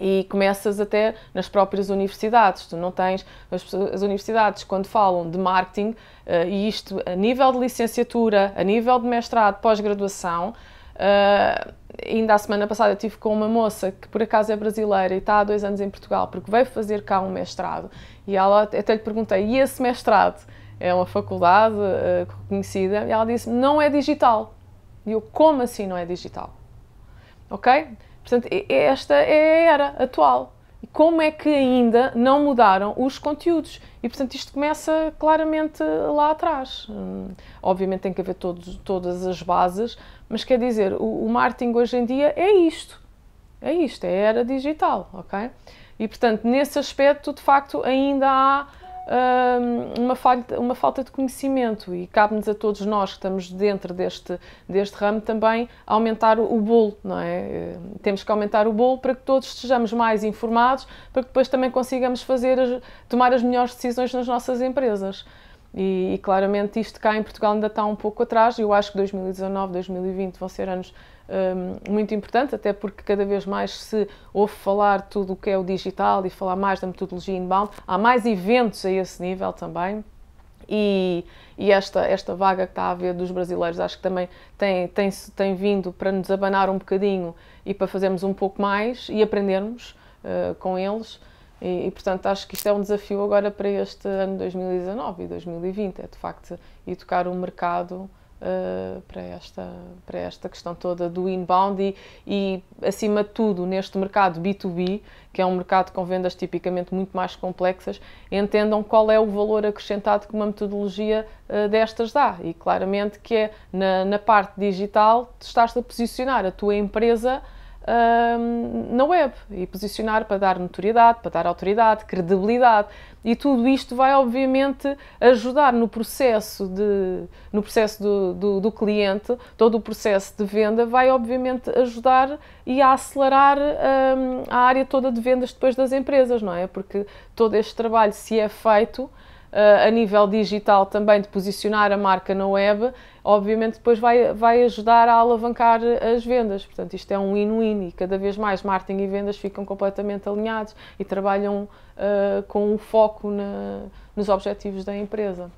e começas até nas próprias universidades. Tu não tens as, as universidades quando falam de marketing uh, e isto a nível de licenciatura, a nível de mestrado, pós-graduação. Uh, ainda a semana passada eu tive com uma moça que por acaso é brasileira e está há dois anos em Portugal porque veio fazer cá um mestrado e ela até lhe perguntei e esse mestrado é uma faculdade uh, conhecida e ela disse não é digital e eu como assim não é digital, ok? Portanto, esta é a era atual. E como é que ainda não mudaram os conteúdos? E, portanto, isto começa claramente lá atrás. Hum, obviamente tem que haver todos, todas as bases, mas quer dizer, o, o marketing hoje em dia é isto. É isto, é a era digital, ok? E, portanto, nesse aspecto, de facto, ainda há uma falta, uma falta de conhecimento e cabe-nos a todos nós que estamos dentro deste, deste ramo também aumentar o bolo, não é? Eh, temos que aumentar o bolo para que todos estejamos mais informados, para que depois também consigamos fazer, tomar as melhores decisões nas nossas empresas. E, e, claramente isto cá em Portugal ainda está um pouco atrás. Eu acho que 2019, 2020 vão ser anos um, muito importantes, até porque cada vez mais se ouve falar tudo o que é o digital e falar mais da metodologia inbound. Há mais eventos a esse nível também. E, e, esta, esta vaga que está a haver dos brasileiros acho que também tem, tem, tem vindo para nos abanar um bocadinho e para fazermos um pouco mais e aprendermos uh, com eles. E, e, portanto, acho que isto é um desafio agora para este ano 2019 e 2020, é de facto educar o mercado uh, para, esta, para esta questão toda do inbound e, e, acima de tudo, neste mercado B2B, que é um mercado com vendas tipicamente muito mais complexas, entendam qual é o valor acrescentado que uma metodologia uh, destas dá. E claramente que é na, na parte digital, estás a posicionar a tua empresa um, na web e posicionar para dar notoriedade, para dar autoridade, credibilidade e tudo isto vai obviamente ajudar no processo de no processo do, do, do cliente todo o processo de venda vai obviamente ajudar e a acelerar um, a área toda de vendas depois das empresas não é porque todo este trabalho se é feito eh, a nível digital também de posicionar a marca na web, obviamente depois vai, vai ajudar a alavancar as vendas. Portanto, isto é um win-win e cada vez mais marketing e vendas ficam completamente alinhados e trabalham uh, com um foco na, nos objetivos da empresa.